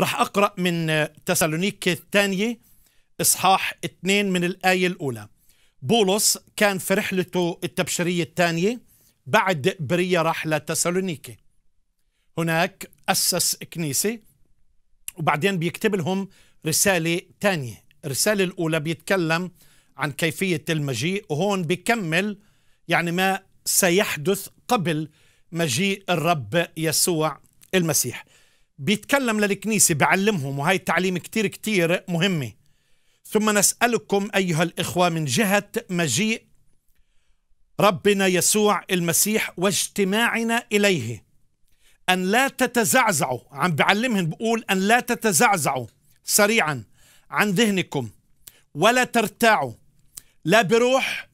راح أقرأ من آه، تسالونيك الثانية إصحاح اثنين من الآية الأولى بولس كان في رحلته التبشيرية الثانية بعد برية راح لتسالونيك هناك أسس كنيسة وبعدين بيكتب لهم رسالة ثانية الرسالة الأولى بيتكلم عن كيفية المجيء وهون بيكمل يعني ما سيحدث قبل مجيء الرب يسوع المسيح بيتكلم للكنيسة بعلمهم وهي التعليم كتير كتير مهمة ثم نسألكم أيها الإخوة من جهة مجيء ربنا يسوع المسيح واجتماعنا إليه أن لا تتزعزعوا عم بعلمهم بقول أن لا تتزعزعوا سريعا عن ذهنكم ولا ترتاعوا لا بروح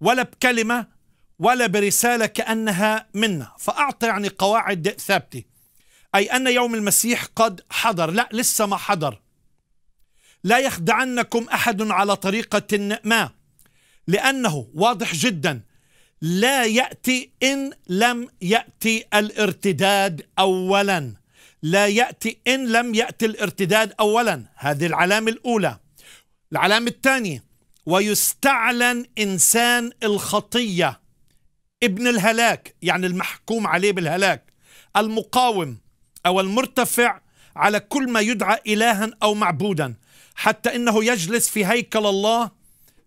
ولا بكلمة ولا برسالة كأنها منا فأعطى يعني قواعد ثابتة أي أن يوم المسيح قد حضر لا لسه ما حضر لا يخدعنكم أحد على طريقة ما لأنه واضح جدا لا يأتي إن لم يأتي الارتداد أولا لا يأتي إن لم يأتي الارتداد أولا هذه العلامة الأولى العلامة الثانية ويستعلن إنسان الخطية ابن الهلاك يعني المحكوم عليه بالهلاك المقاوم أو المرتفع على كل ما يدعى إلها أو معبودا حتى إنه يجلس في هيكل الله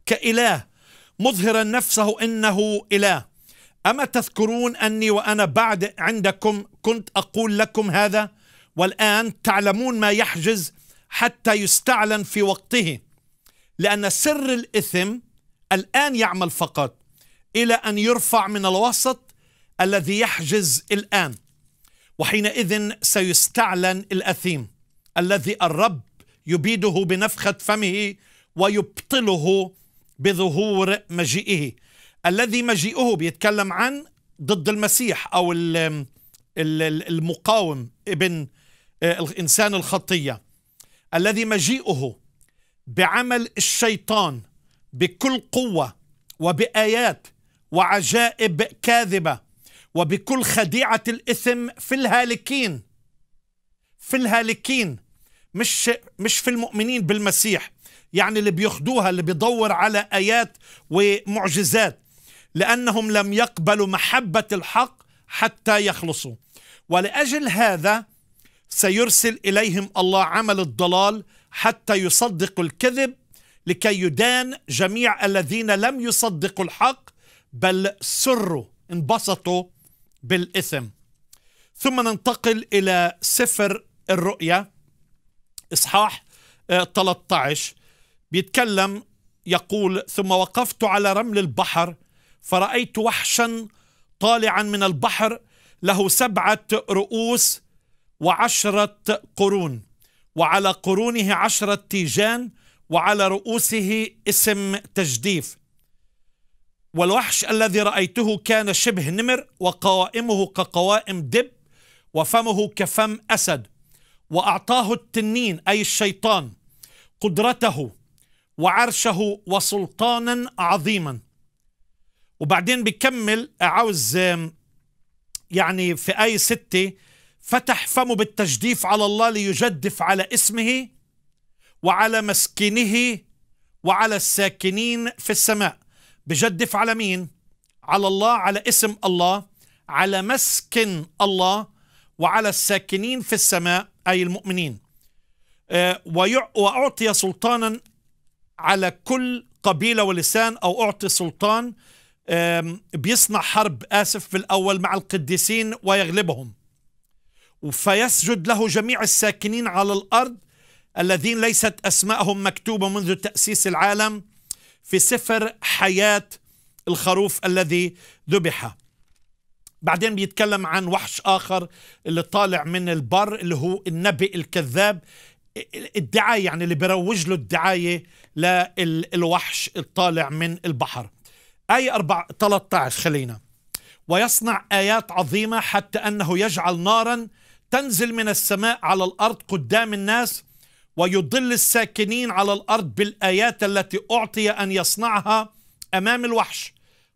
كإله مظهرا نفسه إنه إله أما تذكرون أني وأنا بعد عندكم كنت أقول لكم هذا والآن تعلمون ما يحجز حتى يستعلن في وقته لأن سر الإثم الآن يعمل فقط إلى أن يرفع من الوسط الذي يحجز الآن وحينئذ سيستعلن الاثيم الذي الرب يبيده بنفخه فمه ويبطله بظهور مجيئه الذي مجيئه بيتكلم عن ضد المسيح او المقاوم ابن آه، الانسان الخطيه الذي مجيئه بعمل الشيطان بكل قوه وبايات وعجائب كاذبه وبكل خديعة الإثم في الهالكين في الهالكين مش مش في المؤمنين بالمسيح يعني اللي بيخدوها اللي بيدور على آيات ومعجزات لأنهم لم يقبلوا محبة الحق حتى يخلصوا ولأجل هذا سيرسل إليهم الله عمل الضلال حتى يصدقوا الكذب لكي يدان جميع الذين لم يصدقوا الحق بل سروا انبسطوا بالاسم ثم ننتقل إلى سفر الرؤيا إصحاح 13 آه، بيتكلم يقول ثم وقفت على رمل البحر فرأيت وحشا طالعا من البحر له سبعة رؤوس وعشرة قرون وعلى قرونه عشرة تيجان وعلى رؤوسه اسم تجديف والوحش الذي رأيته كان شبه نمر وقوائمه كقوائم دب وفمه كفم أسد وأعطاه التنين أي الشيطان قدرته وعرشه وسلطانا عظيما وبعدين بكمل عاوز يعني في آية ستة فتح فمه بالتجديف على الله ليجدف على اسمه وعلى مسكنه وعلى الساكنين في السماء بجدف على مين على الله على اسم الله على مسكن الله وعلى الساكنين في السماء أي المؤمنين آه، وأعطي سلطانا على كل قبيلة ولسان أو أعطي سلطان بيصنع حرب آسف في الأول مع القديسين ويغلبهم فيسجد له جميع الساكنين على الأرض الذين ليست أسماءهم مكتوبة منذ تأسيس العالم في سفر حياة الخروف الذي ذبح بعدين بيتكلم عن وحش آخر اللي طالع من البر اللي هو النبي الكذاب الدعاية يعني اللي بيروج له الدعاية للوحش الطالع من البحر آية 4 13 خلينا ويصنع آيات عظيمة حتى أنه يجعل نارا تنزل من السماء على الأرض قدام الناس ويضل الساكنين على الارض بالايات التي اعطي ان يصنعها امام الوحش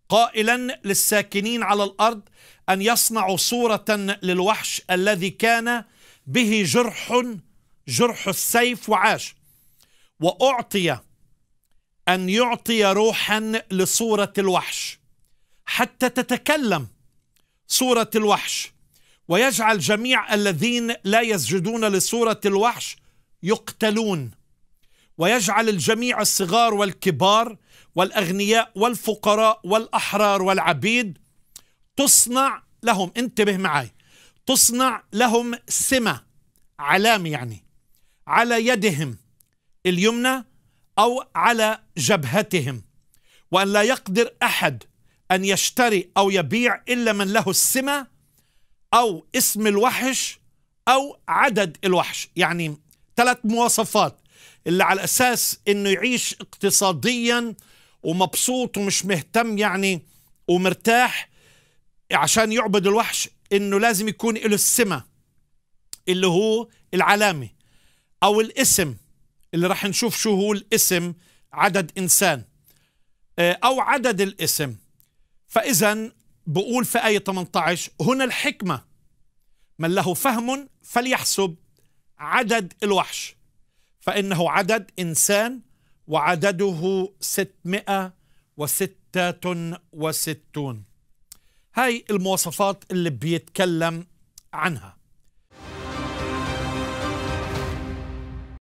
قائلا للساكنين على الارض ان يصنعوا صوره للوحش الذي كان به جرح جرح السيف وعاش واعطي ان يعطي روحا لصوره الوحش حتى تتكلم صوره الوحش ويجعل جميع الذين لا يسجدون لصوره الوحش يقتلون ويجعل الجميع الصغار والكبار والاغنياء والفقراء والاحرار والعبيد تصنع لهم انتبه معي تصنع لهم سمه علامه يعني على يدهم اليمنى او على جبهتهم وان لا يقدر احد ان يشتري او يبيع الا من له السمه او اسم الوحش او عدد الوحش يعني ثلاث مواصفات اللي على اساس انه يعيش اقتصاديا ومبسوط ومش مهتم يعني ومرتاح عشان يعبد الوحش انه لازم يكون له السمه اللي هو العلامه او الاسم اللي راح نشوف شو هو الاسم عدد انسان آه، او عدد الاسم فاذا بقول في ايه 18 هنا الحكمه من له فهم فليحسب عدد الوحش فإنه عدد إنسان وعدده 666 هاي المواصفات اللي بيتكلم عنها